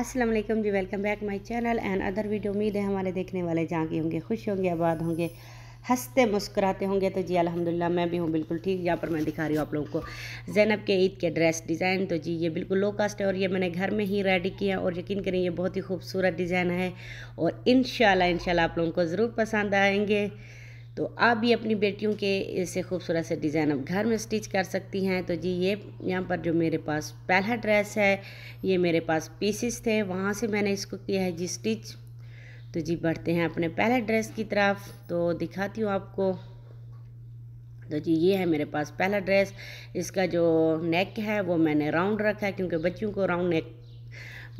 अस्सलाम वालेकुम जी welcome back my channel and other video उम्मीद है हमारे देखने वाले जहाँ के होंगे खुश होंगे आबाद होंगे हंसते मुस्कुराते होंगे तो जी अल्हम्दुलिल्लाह मैं भी हूँ बिल्कुल ठीक यहाँ पर मैं दिखा रही हूँ आप लोगों को जैनब के ईद के ड्रेस डिज़ाइन तो जी ये बिल्कुल लो कास्ट है और ये मैंने घर में ही रेडी किया और यकीन करें ये बहुत ही खूबसूरत डिज़ाइन है और इन शाला आप लोगों को ज़रूर पसंद आएँगे तो आप भी अपनी बेटियों के इसे खूबसूरत से डिज़ाइन अब घर में स्टिच कर सकती हैं तो जी ये यहाँ पर जो मेरे पास पहला ड्रेस है ये मेरे पास पीसेस थे वहाँ से मैंने इसको किया है जी स्टिच तो जी बढ़ते हैं अपने पहले ड्रेस की तरफ तो दिखाती हूँ आपको तो जी ये है मेरे पास पहला ड्रेस इसका जो नेक है वो मैंने राउंड रखा है क्योंकि बच्चियों को राउंड नेक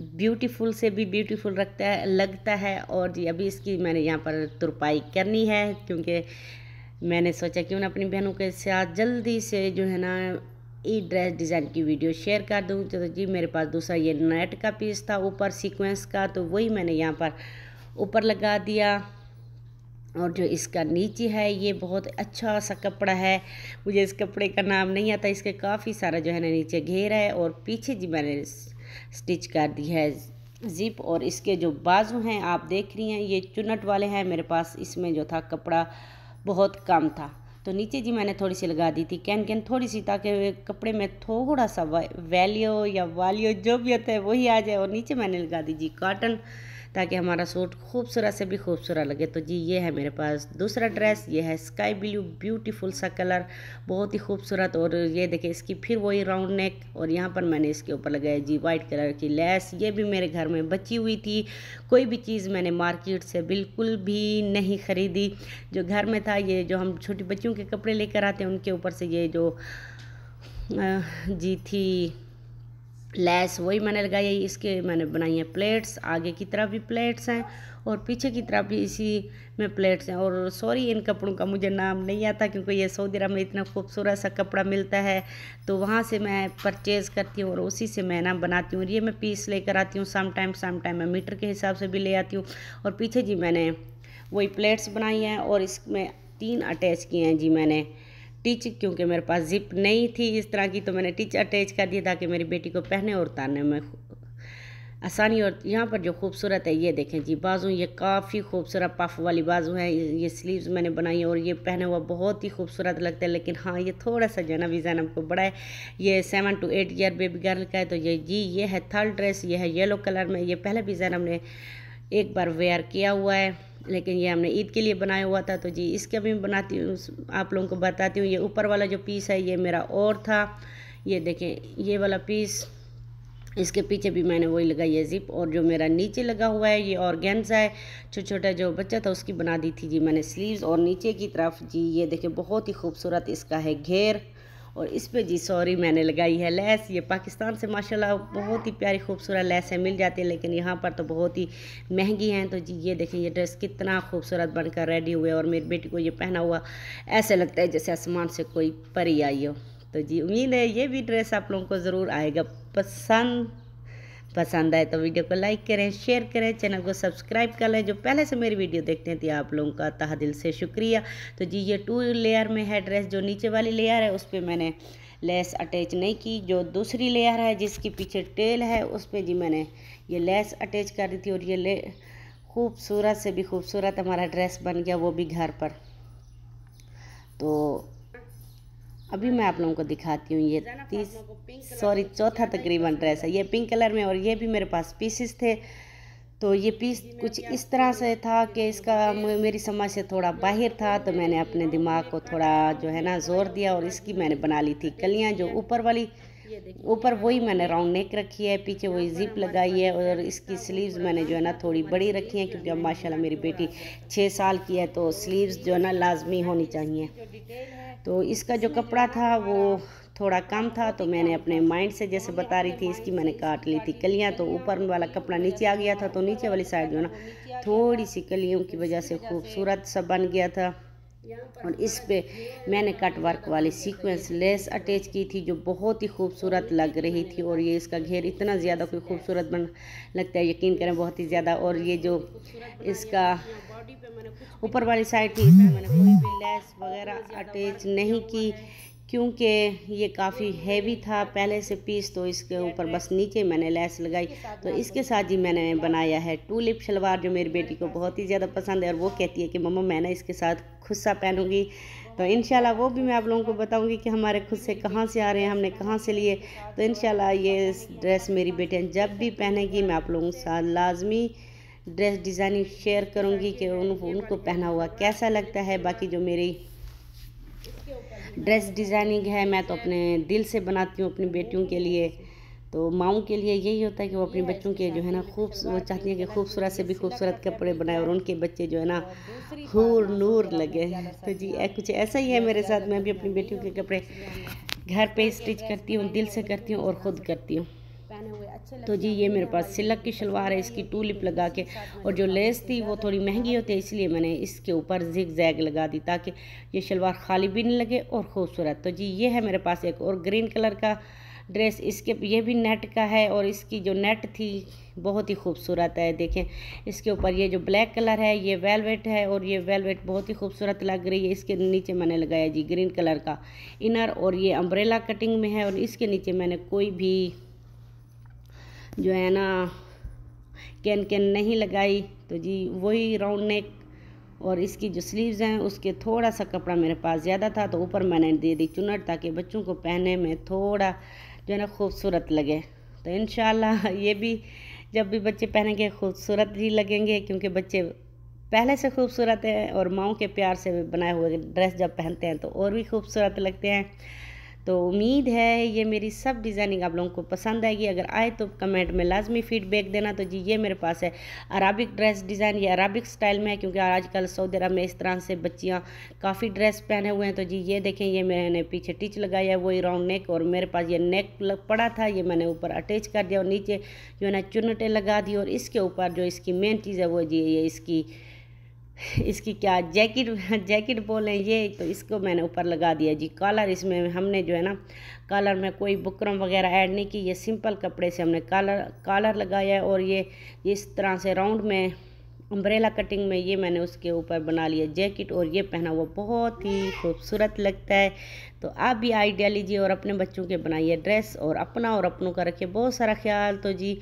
ब्यूटीफुल से भी ब्यूटीफुल रखता है लगता है और जी अभी इसकी मैंने यहाँ पर तुरपाई करनी है क्योंकि मैंने सोचा क्यों ना अपनी बहनों के साथ जल्दी से जो है ना ई ड्रेस डिज़ाइन की वीडियो शेयर कर दूँ तो जी मेरे पास दूसरा ये नेट का पीस था ऊपर सीक्वेंस का तो वही मैंने यहाँ पर ऊपर लगा दिया और जो इसका नीचे है ये बहुत अच्छा सा कपड़ा है मुझे इस कपड़े का नाम नहीं आता इसके काफ़ी सारा जो है ना नीचे घेर है और पीछे जी मैंने स्टिच कर दी है ज़िप और इसके जो बाजू हैं आप देख रही हैं ये चुनट वाले हैं मेरे पास इसमें जो था कपड़ा बहुत कम था तो नीचे जी मैंने थोड़ी सी लगा दी थी कैन कैन थोड़ी सी ताकि कपड़े में थोड़ा सा वैल्यू या वाल्यू जो भी होता है वही आ जाए और नीचे मैंने लगा दी जी काटन ताकि हमारा सूट खूबसूरत से भी खूबसूरत लगे तो जी ये है मेरे पास दूसरा ड्रेस ये है स्काई ब्लू ब्यूटीफुल सा कलर बहुत ही खूबसूरत और ये देखें इसकी फिर वही राउंड नेक और यहाँ पर मैंने इसके ऊपर लगाया जी वाइट कलर की लेस ये भी मेरे घर में बची हुई थी कोई भी चीज़ मैंने मार्केट से बिल्कुल भी नहीं ख़रीदी जो घर में था ये जो हम छोटी बच्चियों के कपड़े लेकर आते हैं उनके ऊपर से ये जो जी थी लेस वही मैंने लगाई है इसके मैंने बनाई है प्लेट्स आगे की तरफ भी प्लेट्स हैं और पीछे की तरफ भी इसी में प्लेट्स हैं और सॉरी इन कपड़ों का मुझे नाम नहीं आता क्योंकि ये सऊदी अरब में इतना खूबसूरत सा कपड़ा मिलता है तो वहाँ से मैं परचेज़ करती हूँ और उसी से मैं ना बनाती हूँ और ये मैं पीस लेकर आती हूँ सम टाइम सम टाइम मैं मीटर के हिसाब से भी ले आती हूँ और पीछे जी मैंने वही प्लेट्स बनाई हैं और इसमें तीन अटैच किए हैं जी मैंने टिच क्योंकि मेरे पास जिप नहीं थी इस तरह की तो मैंने टिच अटैच कर दिया ताकि मेरी बेटी को पहने और उतारने में आसानी और यहाँ पर जो खूबसूरत है ये देखें जी बाजू ये काफ़ी खूबसूरत पफ वाली बाजू है ये स्लीव्स मैंने बनाई और ये पहने हुआ बहुत ही खूबसूरत लगता है लेकिन हाँ ये थोड़ा सा जो है ना विज़ाइन हमको बड़ा है ये seven two eight year baby girl का है तो ये जी ये है थर्ड ड्रेस ये है येलो कलर में ये पहले डिज़ाइन हमने एक बार वेयर किया हुआ है लेकिन ये हमने ईद के लिए बनाया हुआ था तो जी इसके भी बनाती हूँ आप लोगों को बताती हूँ ये ऊपर वाला जो पीस है ये मेरा और था ये देखें ये वाला पीस इसके पीछे भी मैंने वही लगाई है जिप और जो मेरा नीचे लगा हुआ है ये ऑर्गेन्जा है छोटा छोटा जो बच्चा था उसकी बना दी थी जी मैंने स्लीव्स और नीचे की तरफ जी ये देखें बहुत ही खूबसूरत इसका है घेर और इस पर जी सॉरी मैंने लगाई है लेस ये पाकिस्तान से माशाल्लाह बहुत ही प्यारी खूबसूरत लेस है मिल जाती है लेकिन यहाँ पर तो बहुत ही महंगी हैं तो जी ये देखें ये ड्रेस कितना खूबसूरत बनकर रेडी हुए और मेरी बेटी को ये पहना हुआ ऐसे लगता है जैसे आसमान से कोई परी आई हो तो जी उम्मीद है ये भी ड्रेस आप लोगों को ज़रूर आएगा पसंद पसंद आए तो वीडियो को लाइक करें शेयर करें चैनल को सब्सक्राइब कर लें जो पहले से मेरी वीडियो देखते हैं तो आप लोगों का तह दिल से शुक्रिया तो जी ये टू लेयर में है ड्रेस जो नीचे वाली लेयर है उस पर मैंने लेस अटैच नहीं की जो दूसरी लेयर है जिसके पीछे टेल है उस पर जी मैंने ये लेस अटैच कर दी थी और ये ले खूबसूरत से भी खूबसूरत हमारा ड्रेस बन गया वो भी घर पर तो अभी मैं आप लोगों को दिखाती हूँ ये तीस सॉरी चौथा तकरीबन ड्रेस है ये पिंक कलर में और ये भी मेरे पास पीसेस थे तो ये पीस कुछ इस तरह से था कि इसका मेरी समझ से थोड़ा बाहर था तो मैंने अपने दिमाग को थोड़ा जो है ना जोर दिया और इसकी मैंने बना ली थी कलियाँ जो ऊपर वाली ऊपर वही मैंने राउंड नेक रखी है पीछे वही जिप लगाई है और इसकी स्लीव्स मैंने जो है ना थोड़ी बड़ी रखी हैं क्योंकि अब माशाल्लाह मेरी बेटी छः साल की है तो स्लीव्स जो है ना लाजमी होनी चाहिए तो इसका जो कपड़ा था वो थोड़ा कम था तो मैंने अपने माइंड से जैसे बता रही थी इसकी मैंने काट ली थी कलियाँ तो ऊपर वाला कपड़ा नीचे आ गया था तो नीचे वाली साइड जो ना थोड़ी सी कलियों की वजह से खूबसूरत सा बन गया था और इस पे मैंने कट वर्क वाली सीक्वेंस लेस अटैच की थी जो बहुत ही खूबसूरत लग रही थी और ये इसका घेर इतना ज़्यादा कोई खूबसूरत बन लगता है यकीन करें बहुत ही ज़्यादा और ये जो इसका ऊपर वाली साइड थी इसमें मैंने कोई भी लेस वगैरह अटैच नहीं की क्योंकि ये काफ़ी हैवी था पहले से पीस तो इसके ऊपर बस नीचे मैंने लैस लगाई तो इसके साथ ही मैंने बनाया है टूलिप शलवार जो मेरी बेटी को बहुत ही ज़्यादा पसंद है और वो कहती है कि मम्मा मैं ना इसके साथ खुस्सा पहनूंगी तो इन वो भी मैं आप लोगों को बताऊंगी कि हमारे खुद से कहाँ से आ रहे हैं हमने कहाँ से लिए तो इन ये ड्रेस मेरी बेटियाँ जब भी पहनेगी मैं आप लोगों के साथ लाजमी ड्रेस डिज़ाइनिंग शेयर करूँगी कि उन, उनको पहना हुआ कैसा लगता है बाकी जो मेरी ड्रेस डिज़ाइनिंग है मैं तो अपने दिल से बनाती हूँ अपनी बेटियों के लिए तो माओ के लिए यही होता है कि वो अपने बच्चों के जो है ना खूब वो चाहती हैं कि खूबसूरत से भी खूबसूरत कपड़े बनाए और उनके बच्चे जो है ना हूर नूर लगे तो जी कुछ ऐसा ही है मेरे साथ मैं भी अपनी बेटियों के कपड़े घर पे स्टिच करती हूँ दिल से करती हूँ और ख़ुद करती हूँ तो जी ये मेरे पास सिलक की शलवार है इसकी टूलिप तो लगा के और जो लेस थी वो थोड़ी महंगी होती है इसलिए मैंने इसके ऊपर जिग जैग लगा दी ताकि ये शलवार खाली भी नहीं लगे और ख़ूबसूरत तो जी ये है मेरे पास एक और ग्रीन कलर का ड्रेस इसके ये भी नेट का है और इसकी जो नेट थी बहुत ही खूबसूरत है देखें इसके ऊपर ये जो ब्लैक कलर है ये वेलवेट है और ये वेलवेट बहुत ही खूबसूरत लग रही है इसके नीचे मैंने लगाया जी ग्रीन कलर का इनर और ये अम्ब्रेला कटिंग में है और इसके नीचे मैंने कोई भी जो है ना कैन कैन नहीं लगाई तो जी वही राउंड नेक और इसकी जो स्लीव्स हैं उसके थोड़ा सा कपड़ा मेरे पास ज़्यादा था तो ऊपर मैंने दे दी चुनट ताकि बच्चों को पहनने में थोड़ा जो है ना खूबसूरत लगे तो इन ये भी जब भी बच्चे पहनेंगे खूबसूरत ही लगेंगे क्योंकि बच्चे पहले से खूबसूरत हैं और माओ के प्यार से बनाए हुए ड्रेस जब पहनते हैं तो और भी खूबसूरत लगते हैं तो उम्मीद है ये मेरी सब डिज़ाइनिंग आप लोगों को पसंद आएगी अगर आए तो कमेंट में लाजमी फीडबैक देना तो जी ये मेरे पास है अरबिक ड्रेस डिज़ाइन ये अरबिक स्टाइल में है क्योंकि आजकल सऊदी अरब में इस तरह से बच्चियाँ काफ़ी ड्रेस पहने हुए हैं तो जी ये देखें ये मैंने पीछे टिच लगाया है वही राउंड नेक और मेरे पास ये नेक पड़ा था ये मैंने ऊपर अटैच कर दिया और नीचे जो है ना चुनटें लगा दी और इसके ऊपर जो इसकी मेन चीज़ है वो जी ये इसकी इसकी क्या जैकेट जैकेट बोलें ये तो इसको मैंने ऊपर लगा दिया जी कॉलर इसमें हमने जो है ना कॉलर में कोई बुकरम वगैरह ऐड नहीं की ये सिंपल कपड़े से हमने कॉलर कॉलर लगाया और ये इस तरह से राउंड में अम्ब्रेला कटिंग में ये मैंने उसके ऊपर बना लिया जैकेट और ये पहना हुआ बहुत ही खूबसूरत लगता है तो आप भी आइडिया लीजिए और अपने बच्चों के बनाइए ड्रेस और अपना और अपनों का रखिए बहुत सारा ख्याल तो जी